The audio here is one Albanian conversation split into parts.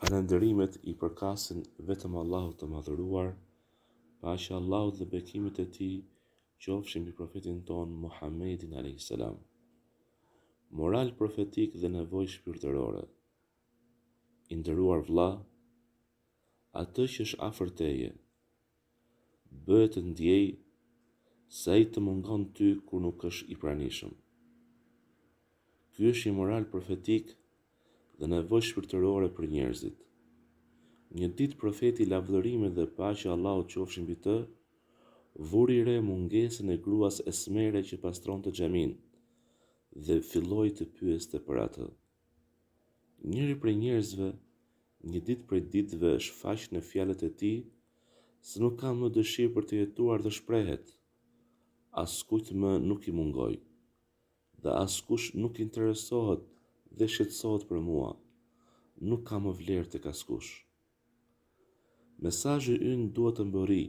Falënderimet i përkasin vetëm Allahut të Madhëruar, paqja e Allahut dhe bekimet e Tij qofshin mbi profetin ton Muhammedin alayhis salam. Moral profetik dhe nevojë shpirtërore. I nderuar vëlla, atë që është afër teje, bëhet të ndjej se ai të mungon ty ku nuk është i pranishëm. Ky është i moral profetik dhe nevoj shpirtërore për njerëzit. Një ditë profeti lavdërime dhe pa që Allah u qofshin bë të, vuri re mungesën e gruas esmere që pastron të gjemin, dhe filloj të pyes të për atë. Njëri për njerëzve, një ditë për ditëve është faqë në fjalet e ti, së nuk kam më dëshirë për të jetuar dhe shprehet, as më nuk i mungoj, dhe askush nuk interesohet dhe shqetësohet për mua. Nuk kam më vlerë të kaskush. Mesajë unë duhet të mbëri,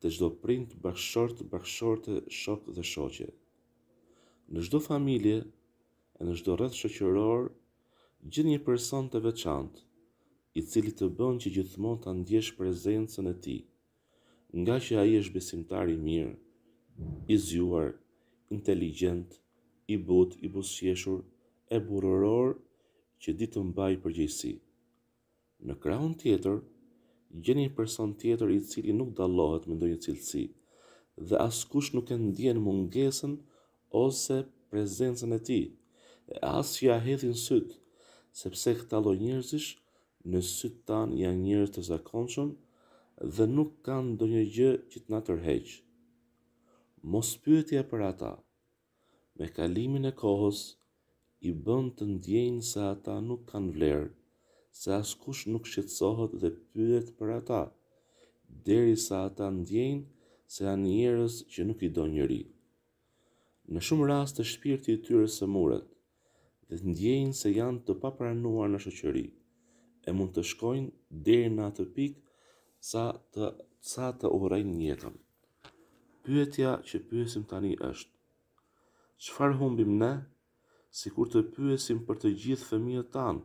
të gjdo print bakëshort, bakëshorte, shok dhe shoqe. Në gjdo familje, e në gjdo rrët shëqëror, gjithë një person të veçant, i cili të bën që gjithmon të ndjesh prezencën e ti, nga që a i besimtari mirë, i zjuar, inteligent, i but, i busqeshur, e buroror që ditë të mbaj përgjësi. Në kraun tjetër, gjeni një person tjetër i cili nuk dalohet me ndonjë cilësi, dhe askush nuk e ndjen mungesën ose prezencën e ti, e as ja hedhin sytë, sepse këta lo njërzish në sytë tanë janë njërës të zakonshëm dhe nuk kanë ndonjë gjë që të tërheqë. Mos pyetja për ata, me kalimin e kohës, i bën të ndjejnë se ata nuk kanë vlerë, se askush nuk shqetësohet dhe pyet për ata, derisa ata ndjejnë se janë njerëz që nuk i do njëri. Në shumë raste shpirti i tyre sëmuret dhe ndjejnë se janë të papranuar në shoqëri e mund të shkojnë deri në atë pikë sa të sa të urrejnë jetën. Pyetja që pyesim tani është Çfarë humbim ne si kur të pyesim për të gjithë fëmijët tanë,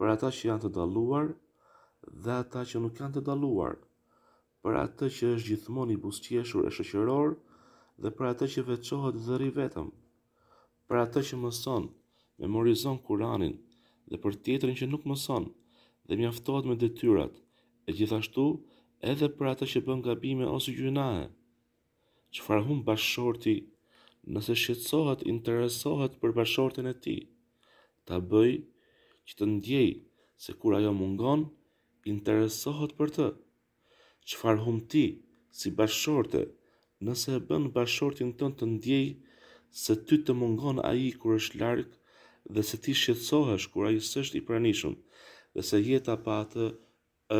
për ata që janë të daluar dhe ata që nuk janë të daluar, për atë që është gjithmoni busqeshur e shëqëror dhe për atë që veqohet dhe ri vetëm, për atë që mëson, memorizon kuranin dhe për tjetërin që nuk mëson dhe mjaftohet me detyrat, e gjithashtu edhe për atë që bën gabime ose gjynahe, që farhum bashorti nëse shqetësohet, interesohet për bashkëshortin e tij, ta bëj që të ndjej se kur ajo mungon, interesohet për të. Çfarë hum ti si bashkëshorte, nëse e bën bashkëshortin tënd të ndjej se ty të mungon ai kur është larg dhe se ti shqetësohesh kur ai s'është i pranishëm, dhe se jeta pa atë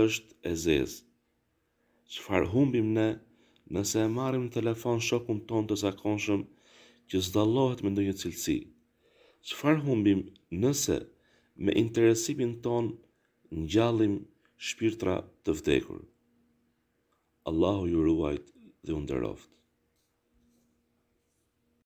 është e zezë. Çfarë humbim ne? Nëse e marim telefon shokun ton të zakonshëm që zdallohet me ndonjë cilësi çfarë humbim nëse me interesimin ton ngjallim shpirtra të vdekur Allahu ju ruaj dhe u nderoft